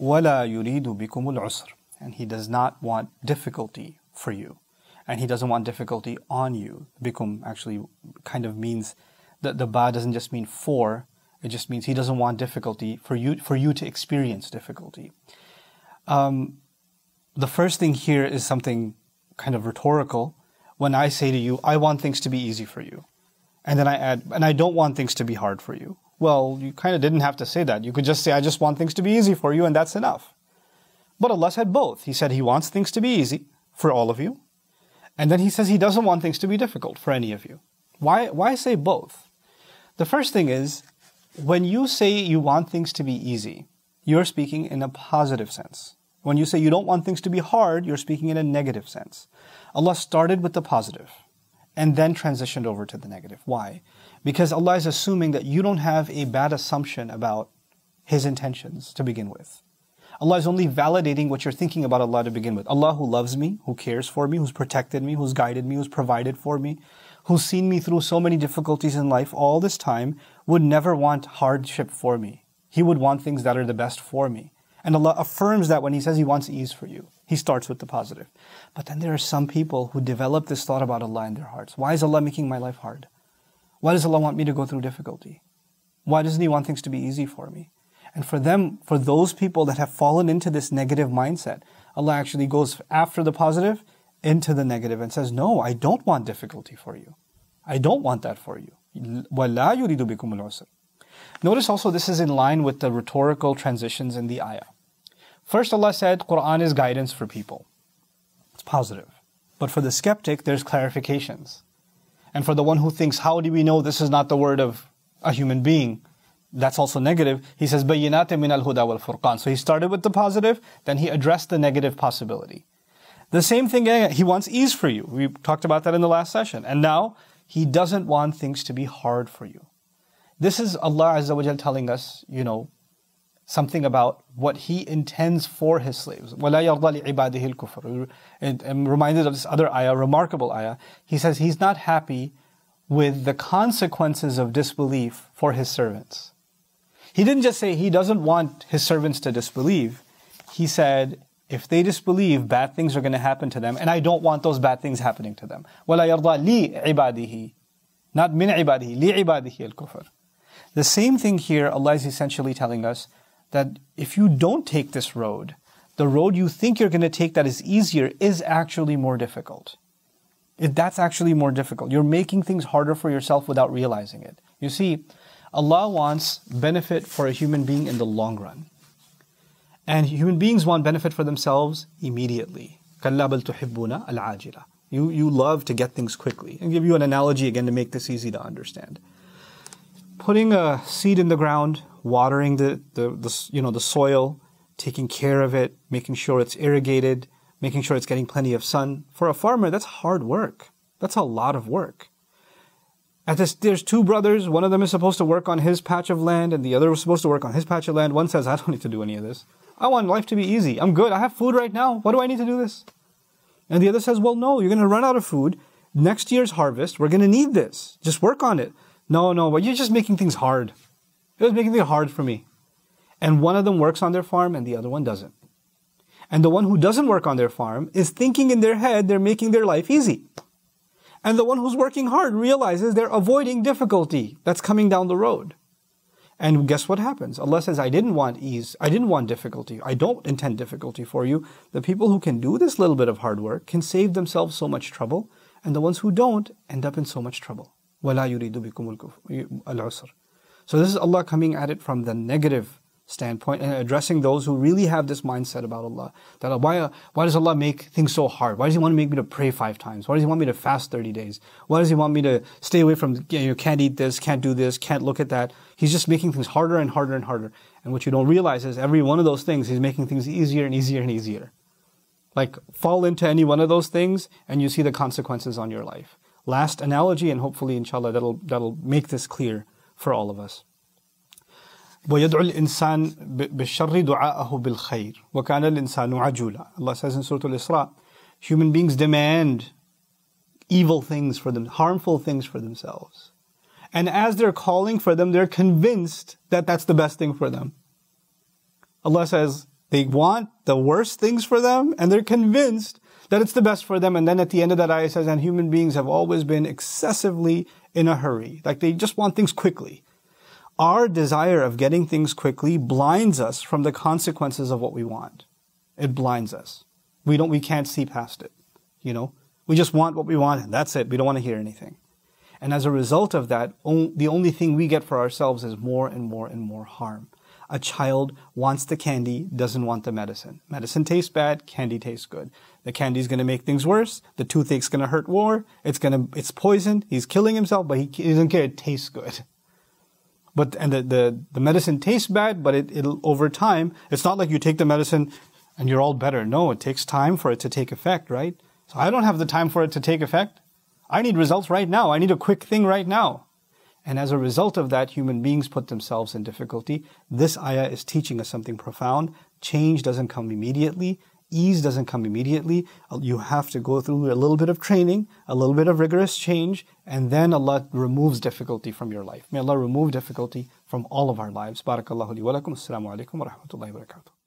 وَلَا يُرِيدُ بِكُمُ الْعُسْرِ And he does not want difficulty for you. And he doesn't want difficulty on you. Bikum actually kind of means, that the ba doesn't just mean for, it just means he doesn't want difficulty for you, for you to experience difficulty. Um, the first thing here is something kind of rhetorical. When I say to you, I want things to be easy for you. And then I add, and I don't want things to be hard for you. Well, you kind of didn't have to say that. You could just say, I just want things to be easy for you, and that's enough. But Allah said both. He said He wants things to be easy for all of you, and then He says He doesn't want things to be difficult for any of you. Why, why say both? The first thing is, when you say you want things to be easy, you're speaking in a positive sense. When you say you don't want things to be hard, you're speaking in a negative sense. Allah started with the positive and then transitioned over to the negative. Why? Because Allah is assuming that you don't have a bad assumption about His intentions to begin with. Allah is only validating what you're thinking about Allah to begin with. Allah who loves me, who cares for me, who's protected me, who's guided me, who's provided for me, who's seen me through so many difficulties in life all this time, would never want hardship for me. He would want things that are the best for me. And Allah affirms that when He says He wants ease for you. He starts with the positive. But then there are some people who develop this thought about Allah in their hearts. Why is Allah making my life hard? Why does Allah want me to go through difficulty? Why doesn't He want things to be easy for me? And for them, for those people that have fallen into this negative mindset, Allah actually goes after the positive into the negative and says, No, I don't want difficulty for you. I don't want that for you. Notice also this is in line with the rhetorical transitions in the ayah. First, Allah said Quran is guidance for people. It's positive. But for the skeptic, there's clarifications. And for the one who thinks, how do we know this is not the word of a human being? That's also negative. He says, min al huda wal furqan. So he started with the positive, then he addressed the negative possibility. The same thing, eh, he wants ease for you. We talked about that in the last session. And now, he doesn't want things to be hard for you. This is Allah Azza wa telling us, you know, something about what he intends for his slaves. And I'm reminded of this other ayah, remarkable ayah. He says he's not happy with the consequences of disbelief for his servants. He didn't just say he doesn't want his servants to disbelieve. He said, if they disbelieve, bad things are going to happen to them, and I don't want those bad things happening to them. Not min ibadihi, li ibadihi al-kufr. The same thing here, Allah is essentially telling us that if you don't take this road, the road you think you're going to take that is easier is actually more difficult. It, that's actually more difficult. You're making things harder for yourself without realizing it. You see, Allah wants benefit for a human being in the long run. And human beings want benefit for themselves immediately. You, you love to get things quickly. And give you an analogy again to make this easy to understand. Putting a seed in the ground watering the, the, the, you know the soil, taking care of it, making sure it's irrigated, making sure it's getting plenty of sun. For a farmer, that's hard work. That's a lot of work. At this, there's two brothers. One of them is supposed to work on his patch of land, and the other was supposed to work on his patch of land. One says, "I don't need to do any of this. I want life to be easy. I'm good. I have food right now. Why do I need to do this?" And the other says, "Well, no. You're going to run out of food. Next year's harvest, we're going to need this. Just work on it." No, no, but you're just making things hard. It was making it hard for me. And one of them works on their farm and the other one doesn't. And the one who doesn't work on their farm is thinking in their head they're making their life easy. And the one who's working hard realizes they're avoiding difficulty that's coming down the road. And guess what happens? Allah says, I didn't want ease. I didn't want difficulty. I don't intend difficulty for you. The people who can do this little bit of hard work can save themselves so much trouble, and the ones who don't end up in so much trouble. وَلَا يُرِيدُ بِكُمُ الْعُسْرَ so this is Allah coming at it from the negative standpoint and addressing those who really have this mindset about Allah. That uh, why, uh, why does Allah make things so hard? Why does He want to make me to pray five times? Why does He want me to fast 30 days? Why does He want me to stay away from, you know, can't eat this, can't do this, can't look at that? He's just making things harder and harder and harder. And what you don't realize is every one of those things, He's making things easier and easier and easier. Like fall into any one of those things and you see the consequences on your life. Last analogy and hopefully inshallah that'll, that'll make this clear for all of us. ويدعو الإنسان بالشر بالخير وكان الإنسان عجولا Allah says in Surah Al-Isra human beings demand evil things for them harmful things for themselves and as they're calling for them they're convinced that that's the best thing for them Allah says they want the worst things for them and they're convinced that it's the best for them and then at the end of that ayah says and human beings have always been excessively in a hurry. Like they just want things quickly. Our desire of getting things quickly blinds us from the consequences of what we want. It blinds us. We don't, we can't see past it. You know, we just want what we want and that's it. We don't want to hear anything. And as a result of that, on, the only thing we get for ourselves is more and more and more harm a child wants the candy, doesn't want the medicine. Medicine tastes bad, candy tastes good. The candy's gonna make things worse, the toothache's gonna hurt more, it's gonna, it's poison, he's killing himself, but he, he doesn't care, it tastes good. But, and the, the, the medicine tastes bad, but it, it'll, over time, it's not like you take the medicine and you're all better. No, it takes time for it to take effect, right? So I don't have the time for it to take effect. I need results right now. I need a quick thing right now. And as a result of that, human beings put themselves in difficulty. This ayah is teaching us something profound. Change doesn't come immediately. Ease doesn't come immediately. You have to go through a little bit of training, a little bit of rigorous change, and then Allah removes difficulty from your life. May Allah remove difficulty from all of our lives. Barakallahu li wa lakum. Assalamu alaikum wa rahmatullahi wa barakatuh.